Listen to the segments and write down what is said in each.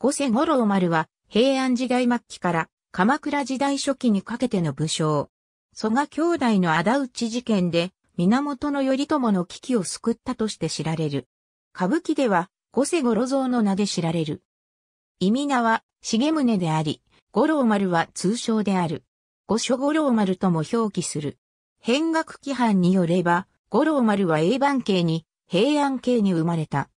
五世五郎丸は平安時代末期から鎌倉時代初期にかけての武将。蘇我兄弟の仇討ち事件で源頼朝の危機を救ったとして知られる。歌舞伎では五世五郎像の名で知られる。意味名は重宗であり、五郎丸は通称である。五所五郎丸とも表記する。変学規範によれば、五郎丸は永番系に平安系に生まれた。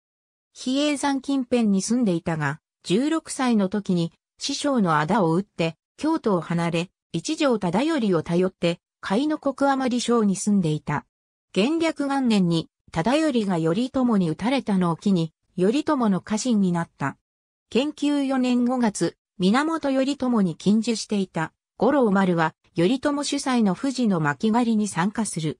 比叡山近辺に住んでいたが、16歳の時に師匠の仇を打って京都を離れ、一条忠頼を頼って、甲斐の国余り省に住んでいた。元略元年に、忠頼が頼朝に撃たれたのを機に、頼朝の家臣になった。研究4年5月、源頼朝に近受していた、五郎丸は、頼朝主催の富士の巻狩りに参加する。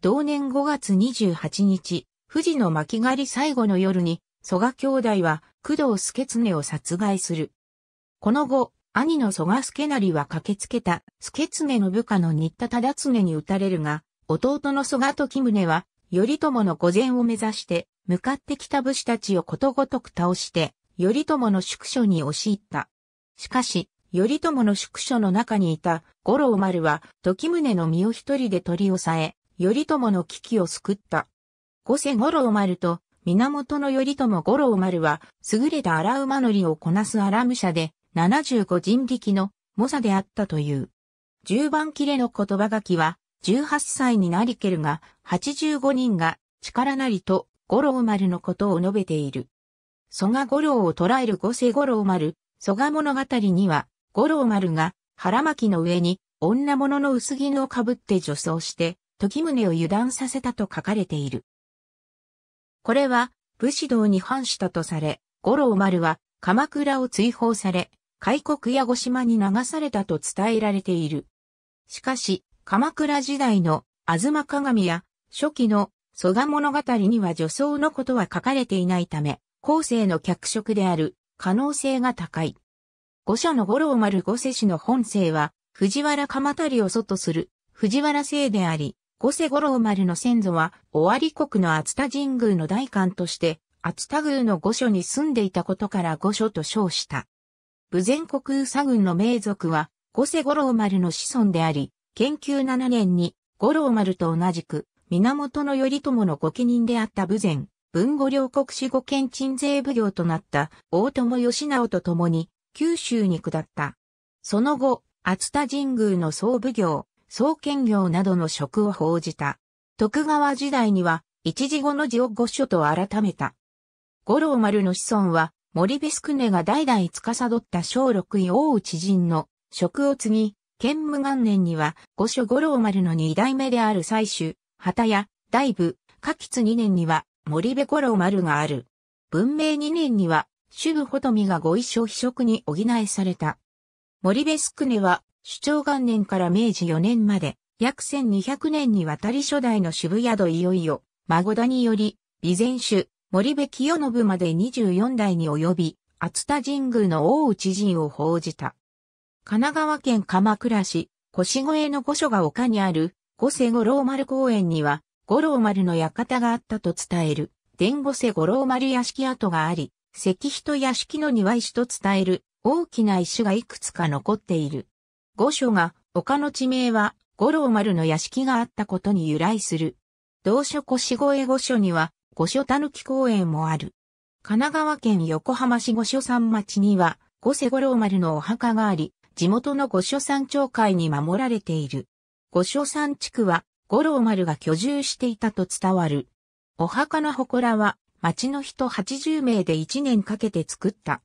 同年5月28日、富士の巻狩り最後の夜に、蘇我兄弟は工藤助常を殺害する。この後、兄の蘇我助成は駆けつけた助常の部下の新田忠常に撃たれるが、弟の蘇我時宗は、頼朝の御前を目指して、向かってきた武士たちをことごとく倒して、頼朝の宿所に押し入った。しかし、頼朝の宿所の中にいた五郎丸は、時宗の身を一人で取り押さえ、頼朝の危機を救った。五世五郎丸と源頼朝五郎丸は、優れた荒馬乗りをこなす荒武者で、75人力の猛者であったという。十番切れの言葉書きは、18歳になりけるが、85人が力なりと五郎丸のことを述べている。蘇我五郎を捉える五世五郎丸、蘇我物語には、五郎丸が腹巻きの上に女物の薄着をかぶって女装して、時宗を油断させたと書かれている。これは武士道に反したとされ、五郎丸は鎌倉を追放され、開国や五島に流されたと伝えられている。しかし、鎌倉時代の東鏡や初期の蘇我物語には女装のことは書かれていないため、後世の脚色である可能性が高い。五社の五郎丸五世氏の本性は藤原鎌足を祖とする藤原姓であり、五世五郎丸の先祖は、尾張国の熱田神宮の大官として、熱田宮の御所に住んでいたことから御所と称した。武前国宇佐軍の名族は、五世五郎丸の子孫であり、研究7年に、五郎丸と同じく、源頼朝の御家人であった武前、文後両国史後県鎮西奉行となった大友義直と共に、九州に下った。その後、熱田神宮の総奉行、総兼業などの職を報じた。徳川時代には、一時後の字を御所と改めた。五郎丸の子孫は、森部宿根が代々司った小六位大内陣の職を継ぎ、建武元年には御所五郎丸の二代目である採取、旗や大部、下吉二年には森部五郎丸がある。文明二年には、主部ほとみがご一緒秘職に補えされた。森部宿根は主張元年から明治4年まで、約1200年にわたり初代の渋谷戸いよいよ、孫田により、備前主、森部清信まで24代に及び、厚田神宮の大内陣を報じた。神奈川県鎌倉市、越越の御所が丘にある、五世五郎丸公園には、五郎丸の館があったと伝える、伝五世五郎丸屋敷跡があり、石碑と屋敷の庭石と伝える、大きな石がいくつか残っている。御所が、丘の地名は、五郎丸の屋敷があったことに由来する。同所越越御所には、御所たぬき公園もある。神奈川県横浜市御所山町には、御瀬五郎丸のお墓があり、地元の御所山町会に守られている。御所山地区は、五郎丸が居住していたと伝わる。お墓の祠は、町の人80名で1年かけて作った。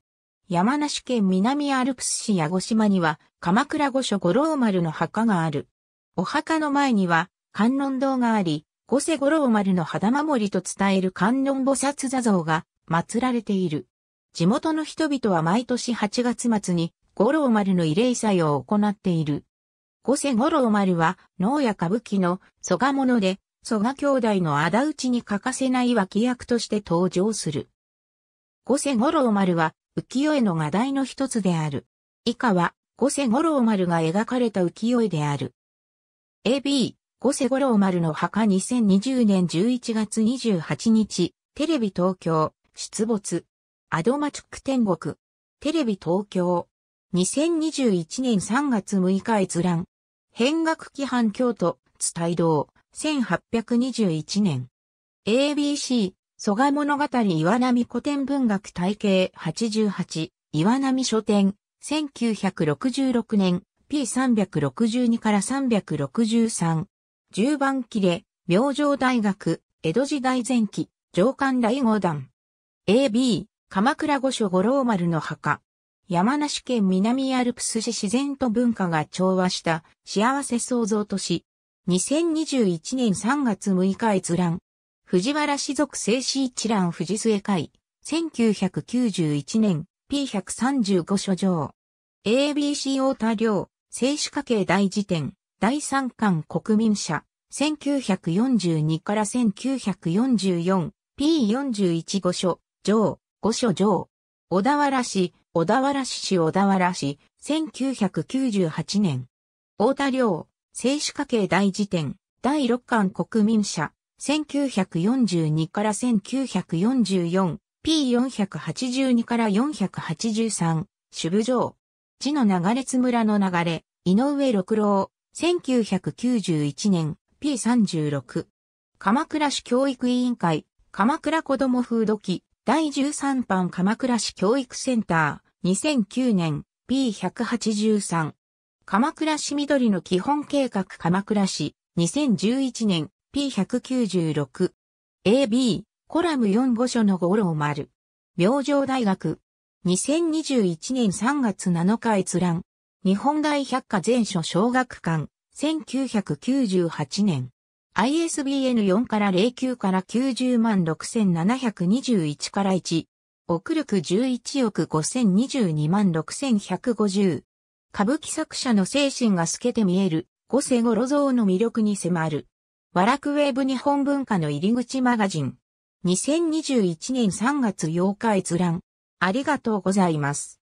山梨県南アルプス市や五島には、鎌倉御所五郎丸の墓がある。お墓の前には観音堂があり、五世五郎丸の肌守りと伝える観音菩薩座像が祀られている。地元の人々は毎年8月末に五郎丸の慰霊祭を行っている。五世五郎丸は能や歌舞伎の蘇我者で、蘇我兄弟の仇討ちに欠かせない脇役として登場する。五世五郎丸は浮世絵の画題の一つである。以下は五世五郎丸が描かれた浮世絵である。AB、五世五郎丸の墓2020年11月28日、テレビ東京、出没。アドマチュック天国。テレビ東京。2021年3月6日閲覧。変額規範京都、津帯道、1821年。ABC、蘇我物語岩波古典文学体系88、岩波書店、1966年 P362 から363。10番切れ、明星大学、江戸時代前期、上官第五段。AB、鎌倉御所五郎丸の墓。山梨県南アルプス市自然と文化が調和した幸せ創造都市。2021年3月6日閲覧。藤原氏族静止一覧藤末会。1991年 P135 書条。ABC 太田良、政史家系大辞典、第三巻国民社、1942から 1944P41 5所、上、5所上。小田原市、小田原市市小田原市、1998年。大田良、政史家系大辞典、第六巻国民社、1942から1944 P482 から483、主部城。地の流れ津村の流れ、井上六郎、1991年、P36。鎌倉市教育委員会、鎌倉子ども風土記、第13版鎌倉市教育センター、2009年、P183。鎌倉市緑の基本計画鎌倉市、2011年、P196。AB、コラム4五所の五郎丸。明星大学。2021年3月7日閲覧。日本大百科全書小学館。1998年。ISBN 4から09から90万6721から1。奥力11億5022万6150。歌舞伎作者の精神が透けて見える、五世五郎像の魅力に迫る。和楽ウェーブ日本文化の入り口マガジン。2021年3月8日閲覧。ありがとうございます。